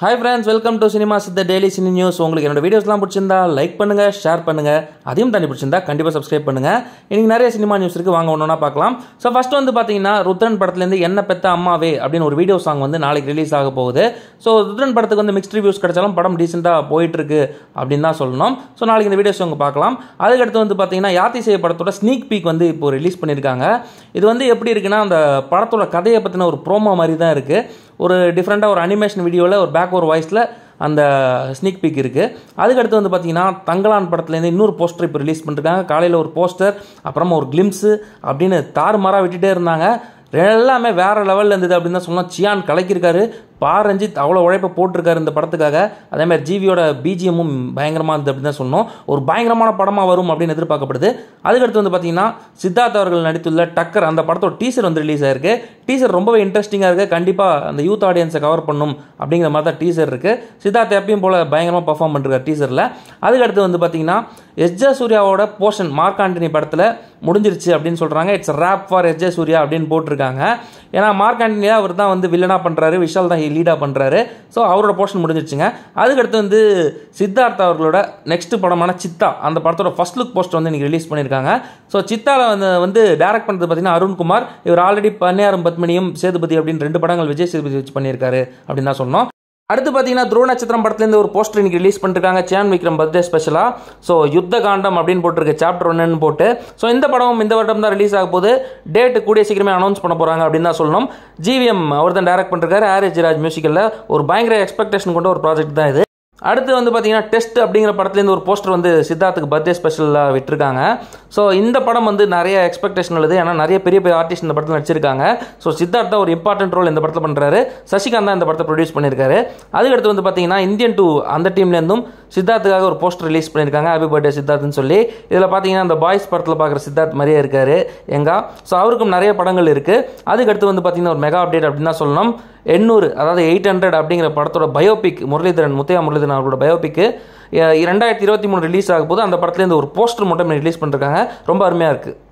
hi friends welcome to cinema சித்த daily cine news உங்களுக்கு என்னோட வீடியோஸ்லாம் பிடிச்சிருந்தா லைக் பண்ணுங்கள் ஷேர் பண்ணுங்கள் அதையும் தாண்டி பிடிச்சிருந்தா கண்டிப்பாக சப்ஸ்கிரைப் பண்ணுங்கள் இன்றைக்கி நிறைய சினிமா நியூஸ் இருக்குது வாங்க ஒன்றுனா பார்க்கலாம் ஸோ ஃபஸ்ட்டு வந்து பார்த்தீங்கன்னா ருத்ரன் படத்துலேருந்து என்ன பெத்த அம்மாவே அப்படின்னு ஒரு வீடியோ சாங் வந்து நாளைக்கு ரிலீஸ் ஆக போகுது ஸோ ருத்ரன் படத்துக்கு வந்து மிக்ஸ்ட் ரிவ்யூஸ் கிடைச்சாலும் படம் டீசெண்டாக இருக்கு அப்படின்னு தான் சொல்லணும் ஸோ நாளைக்கு இந்த வீடியோ சாங் பார்க்கலாம் அதுக்கடுத்து வந்து பார்த்தீங்கன்னா யாத்தி செய்ய படத்தோட ஸ்னீக் பீக் வந்து இப்போ ரிலீஸ் பண்ணியிருக்காங்க இது வந்து எப்படி இருக்குன்னா அந்த படத்தோட கதையை பற்றின ஒரு ப்ரோமோ மாதிரி தான் இருக்குது ஒரு டிஃப்ரெண்ட்டாக ஒரு அனிமேஷன் வீடியோவில் ஒரு பேக் ஒரு வாய்ஸில் அந்த ஸ்னீக் பீக் இருக்குது அதுக்கடுத்து வந்து பார்த்தீங்கன்னா தங்கலான் படத்துலேருந்து இன்னொரு போஸ்டர் இப்போ ரிலீஸ் பண்ணிருக்காங்க காலையில் ஒரு போஸ்டர் அப்புறமா ஒரு கிளிம்ஸு அப்படின்னு மாறாக விட்டுகிட்டே இருந்தாங்க எல்லாமே வேறு லெவலில் இருந்தது அப்படின்னு தான் சொன்னால் சியான் கலக்கியிருக்காரு பா ரஞ்சித் அவ்வளோ உழைப்பை போட்டிருக்காரு இந்த படத்துக்காக அதேமாதிரி ஜிவியோட பிஜிஎம்மும் பயங்கரமாக இருந்தது அப்படின்னு தான் சொன்னோம் ஒரு பயங்கரமான படமாக வரும் அப்படின்னு எதிர்பார்க்கப்படுது அதுக்கடுத்து வந்து பார்த்தீங்கன்னா சித்தார்த் அவர்கள் நடித்துள்ள டக்கர் அந்த படத்தோட டீசர் வந்து ரிலீஸ் ஆயிருக்கு டீசர் ரொம்பவே இன்ட்ரெஸ்டிங்காக இருக்குது கண்டிப்பாக அந்த யூத் ஆடியன்ஸை கவர் பண்ணும் அப்படிங்கிற மாதிரி தான் டீசர் இருக்குது சித்தார்த் எப்பயும் போல் பயங்கரமாக பர்ஃபார்ம் பண்ணுறாரு டீசரில் அதுக்கடுத்து வந்து பார்த்தீங்கன்னா ஜே சூர்யாவோட போர்ஷன் மார்க் ஆண்டனி படத்தில் முடிஞ்சிருச்சு அப்படின்னு சொல்கிறாங்க it's wrap for S J Suryah அப்படின்னு போட்டிருக்காங்க ஏன்னா மார்க் ஆண்டனியாக அவர் தான் வந்து வில்லனாக பண்ணுறாரு விஷால் தான் லீடாக பண்ணுறாரு ஸோ அவரோட போர்ஷன் முடிஞ்சிருச்சுங்க அதுக்கடுத்து வந்து சித்தார்த் அவர்களோட நெக்ஸ்ட் படமான சித்தா அந்த படத்தோட ஃபஸ்ட் லுக் போஸ்ட் வந்து இன்றைக்கி ரிலீஸ் பண்ணியிருக்காங்க ஸோ சித்தாவில் வந்து வந்து டேரக்ட் பண்ணுறது பார்த்தீங்கன்னா அருண்குமார் இவர் ஆல்ரெடி பன்னியாரம் பத்மினியும் சேதுபதி அப்படின்னு ரெண்டு படங்கள் விஜய் சேதுபதி வச்சு பண்ணியிருக்காரு அப்படின்னு தான் சொன்னோம் அடுத்து பார்த்தீங்கன்னா துருவ நட்சத்திரம் படத்துலேருந்து ஒரு போஸ்டர் இன்றைக்கி ரிலீஸ் பண்ணிருக்காங்க சேன் விக்ரம் பர்த்டே ஸ்பெஷலாக ஸோ யுத்த காண்டம் அப்படின்னு போட்டிருக்கு சாப்டர் ஒன்றுன்னு போட்டு ஸோ இந்த படம் இந்த வருடம் தான் ரிலீஸ் ஆக போது டேட்டு கூடிய சீக்கிரமே அனௌன்ஸ் பண்ண போகிறாங்க அப்படின்னு தான் சொல்லணும் ஜிவிஎம் அவர் தான் டேரக்ட் பண்ணிருக்காரு ஆர் ராஜ் மியூசிக்கலில் ஒரு பயங்கர எக்ஸ்பெக்டேஷன் கொண்ட ஒரு ப்ராஜெக்ட் தான் இது அடுத்து வந்து பார்த்தீங்கன்னா டெஸ்ட் அப்படிங்கிற படத்துலேருந்து ஒரு போஸ்டர் வந்து சித்தார்த்துக்கு பர்த்டே ஸ்பெஷலாக விட்டுருக்காங்க ஸோ இந்த படம் வந்து நிறைய எக்ஸ்பெக்டேஷன் உள்ளது ஏன்னா நிறைய பெரிய பெரிய ஆர்டிஸ்ட் இந்த படத்தில் நடிச்சிருக்காங்க ஸோ சித்தார்த் தான் ஒரு இம்பார்ட்டன்ட் ரோல் இந்த படத்தில் பண்ணுறாரு சசிகாந்த் தான் இந்த படத்தை ப்ரொடியூஸ் பண்ணியிருக்காரு அதுக்கடுத்து வந்து பார்த்தீங்கன்னா இந்தியன் டூ அந்த டீம்லேருந்தும் சித்தார்த்துக்காக ஒரு போஸ்டர் ரிலீஸ் பண்ணியிருக்காங்க ஹாப்பி பர்த்டே சித்தார்த்துன்னு சொல்லி இதில் பார்த்தீங்கன்னா அந்த பாய்ஸ் படத்தில் பார்க்குற சித்தார்த் மாதிரியே இருக்கார் எங்கா ஸோ அவருக்கும் நிறைய படங்கள் இருக்குது அதுக்கடுத்து வந்து பார்த்தீங்கன்னா ஒரு மெகா அப்டேட் அப்படின்னு தான் சொல்லணும் எண்ணூறு அதாவது எயிட் ஹண்ட்ரட் அப்படிங்கிற படத்தோட பயோபிக் முரளிதரன் முத்தையா முரளிதரன் அவரோட பயோபிக்கு இரண்டாயிரத்தி இருபத்தி மூணு ரிலீஸ் ஆகும்போது அந்த படத்துலேருந்து ஒரு போஸ்டர் மட்டும் ரிலீஸ் பண்ணிருக்காங்க ரொம்ப அருமையாக இருக்குது